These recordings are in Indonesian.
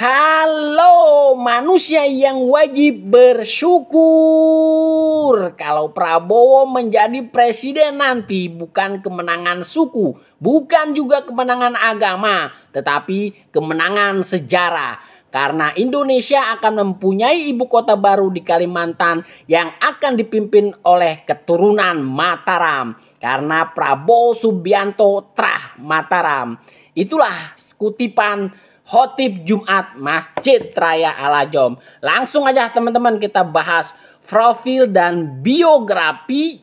Halo manusia yang wajib bersyukur. Kalau Prabowo menjadi presiden nanti bukan kemenangan suku, bukan juga kemenangan agama, tetapi kemenangan sejarah. Karena Indonesia akan mempunyai ibu kota baru di Kalimantan yang akan dipimpin oleh keturunan Mataram. Karena Prabowo Subianto Trah Mataram. Itulah kutipan khotib Jumat Masjid Raya Alajom. Langsung aja teman-teman kita bahas profil dan biografi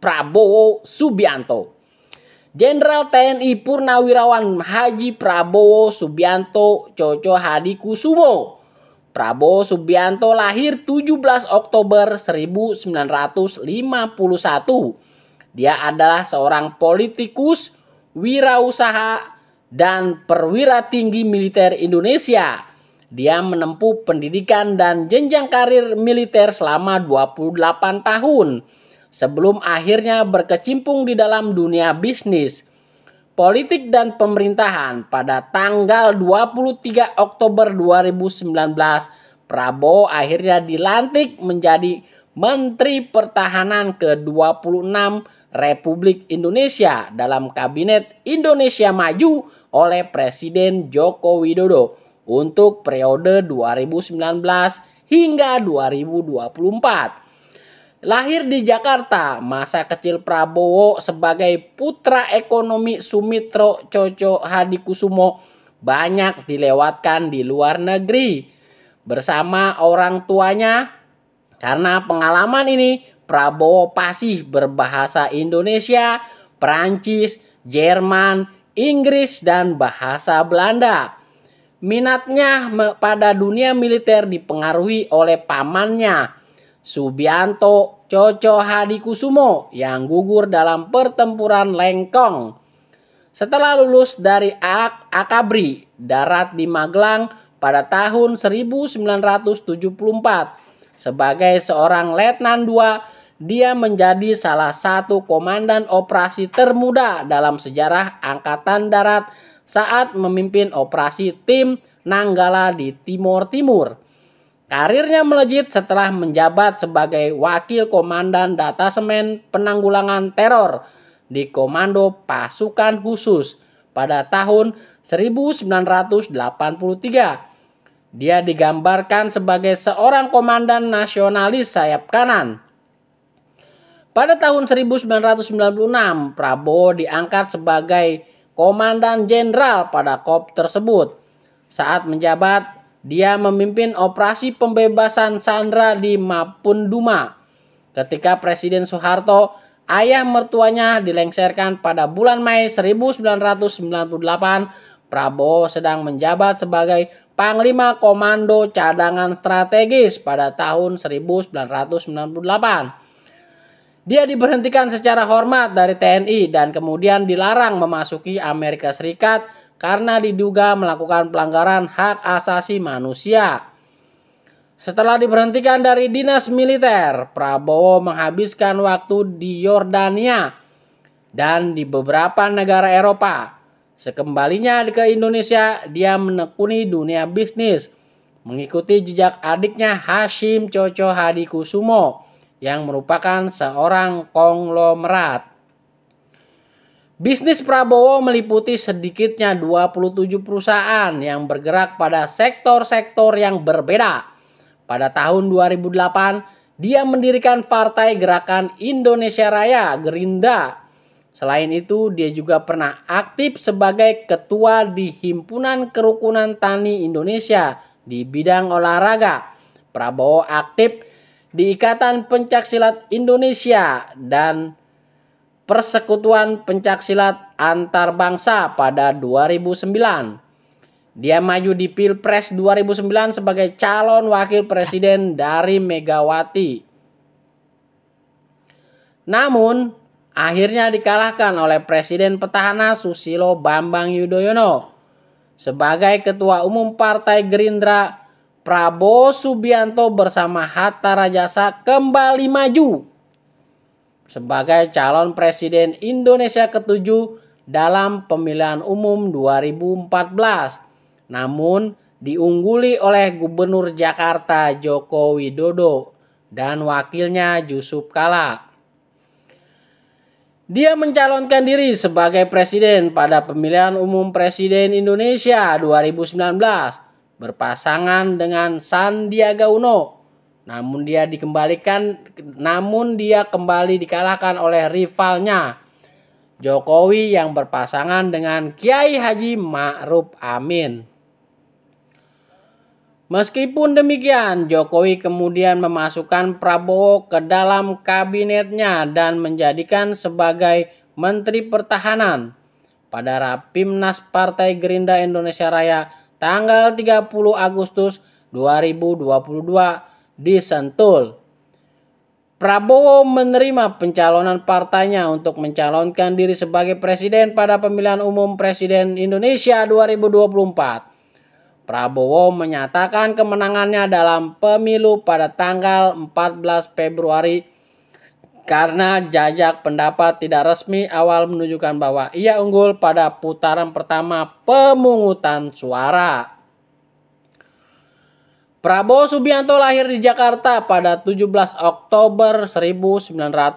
Prabowo Subianto. Jenderal TNI Purnawirawan Haji Prabowo Subianto Coco Hadi Kusumo. Prabowo Subianto lahir 17 Oktober 1951. Dia adalah seorang politikus, wirausaha, dan perwira tinggi militer Indonesia. Dia menempuh pendidikan dan jenjang karir militer selama 28 tahun sebelum akhirnya berkecimpung di dalam dunia bisnis, politik dan pemerintahan. Pada tanggal 23 Oktober 2019, Prabowo akhirnya dilantik menjadi Menteri Pertahanan ke-26 Republik Indonesia dalam Kabinet Indonesia Maju oleh Presiden Joko Widodo untuk periode 2019 hingga 2024. Lahir di Jakarta, masa kecil Prabowo sebagai putra ekonomi Sumitro Coco Hadikusumo banyak dilewatkan di luar negeri bersama orang tuanya. Karena pengalaman ini, Prabowo pasti berbahasa Indonesia, Perancis, Jerman, Inggris dan bahasa Belanda. Minatnya pada dunia militer dipengaruhi oleh pamannya, Subianto Coco Hadikusumo yang gugur dalam pertempuran Lengkong. Setelah lulus dari Ak Akabri, darat di Magelang pada tahun 1974 sebagai seorang letnan 2 dia menjadi salah satu komandan operasi termuda dalam sejarah Angkatan Darat saat memimpin operasi tim Nanggala di Timur Timur. Karirnya melejit setelah menjabat sebagai wakil komandan datasemen penanggulangan teror di Komando Pasukan Khusus pada tahun 1983. Dia digambarkan sebagai seorang komandan nasionalis sayap kanan pada tahun 1996, Prabowo diangkat sebagai Komandan Jenderal pada KOP tersebut. Saat menjabat, dia memimpin operasi pembebasan Sandra di Mapunduma. Ketika Presiden Soeharto, ayah mertuanya dilengsarkan pada bulan Mei 1998, Prabowo sedang menjabat sebagai Panglima Komando Cadangan Strategis pada tahun 1998. Dia diberhentikan secara hormat dari TNI dan kemudian dilarang memasuki Amerika Serikat karena diduga melakukan pelanggaran hak asasi manusia. Setelah diberhentikan dari dinas militer, Prabowo menghabiskan waktu di Yordania dan di beberapa negara Eropa. Sekembalinya ke Indonesia, dia menekuni dunia bisnis, mengikuti jejak adiknya Hashim Coco Hadi Kusumo yang merupakan seorang konglomerat. Bisnis Prabowo meliputi sedikitnya 27 perusahaan yang bergerak pada sektor-sektor yang berbeda. Pada tahun 2008, dia mendirikan Partai Gerakan Indonesia Raya Gerinda. Selain itu, dia juga pernah aktif sebagai ketua di Himpunan Kerukunan Tani Indonesia di bidang olahraga. Prabowo aktif di Ikatan Pencaksilat Indonesia dan Persekutuan Pencaksilat Antar Bangsa pada 2009. Dia maju di Pilpres 2009 sebagai calon wakil presiden dari Megawati. Namun, akhirnya dikalahkan oleh Presiden Petahana Susilo Bambang Yudhoyono sebagai Ketua Umum Partai Gerindra Prabowo Subianto bersama Hatta Rajasa kembali maju sebagai calon presiden Indonesia ketujuh dalam pemilihan umum 2014. Namun diungguli oleh Gubernur Jakarta Joko Widodo dan wakilnya Yusuf Kala. Dia mencalonkan diri sebagai presiden pada pemilihan umum presiden Indonesia 2019 berpasangan dengan Sandiaga Uno. Namun dia dikembalikan namun dia kembali dikalahkan oleh rivalnya Jokowi yang berpasangan dengan Kiai Haji Ma'ruf Amin. Meskipun demikian, Jokowi kemudian memasukkan Prabowo ke dalam kabinetnya dan menjadikan sebagai Menteri Pertahanan. Pada Rapimnas Partai Gerindra Indonesia Raya tanggal 30 Agustus 2022 di Sentul. Prabowo menerima pencalonan partainya untuk mencalonkan diri sebagai presiden pada pemilihan umum Presiden Indonesia 2024. Prabowo menyatakan kemenangannya dalam pemilu pada tanggal 14 Februari karena jajak pendapat tidak resmi awal menunjukkan bahwa ia unggul pada putaran pertama pemungutan suara. Prabowo Subianto lahir di Jakarta pada 17 Oktober 1951.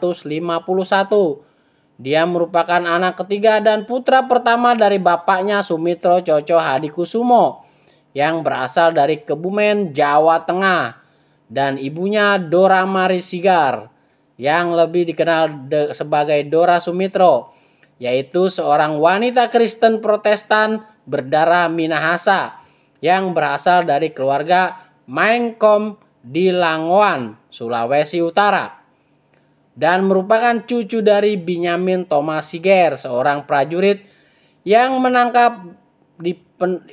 Dia merupakan anak ketiga dan putra pertama dari bapaknya Sumitro Coco Hadikusumo yang berasal dari Kebumen, Jawa Tengah dan ibunya Dora Marisigar. Sigar yang lebih dikenal de, sebagai Dora Sumitro, yaitu seorang wanita Kristen Protestan berdarah Minahasa yang berasal dari keluarga Mengkom di Langwan, Sulawesi Utara. Dan merupakan cucu dari Binyamin Thomas Siger, seorang prajurit yang menangkap di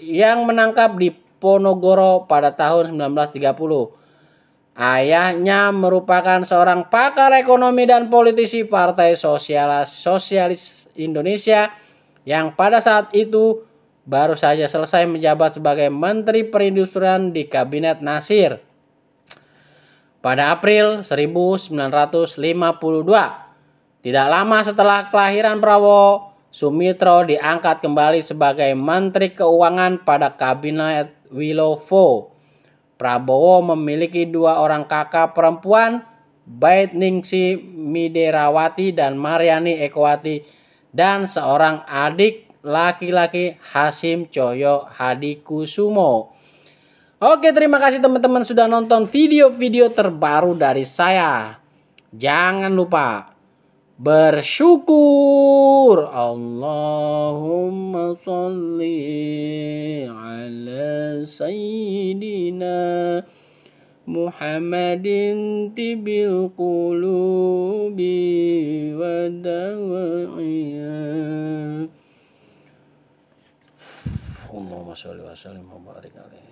yang menangkap di Ponogoro pada tahun 1930 Ayahnya merupakan seorang pakar ekonomi dan politisi Partai Sosialis, Sosialis Indonesia yang pada saat itu baru saja selesai menjabat sebagai Menteri Perindustrian di Kabinet Nasir. Pada April 1952, tidak lama setelah kelahiran Prabowo, Sumitro diangkat kembali sebagai Menteri Keuangan pada Kabinet Willowfo. Prabowo memiliki dua orang kakak perempuan, Bait Ningsi Miderawati dan Mariani Ekowati, dan seorang adik laki-laki Hasim Coyo Hadi Oke, terima kasih teman-teman sudah nonton video-video terbaru dari saya. Jangan lupa bersyukur Allahumma salli ala sayyidina Muhammadin tibil qulubi wa dawa'iya Allahumma salli wa sallim wa barik alaihi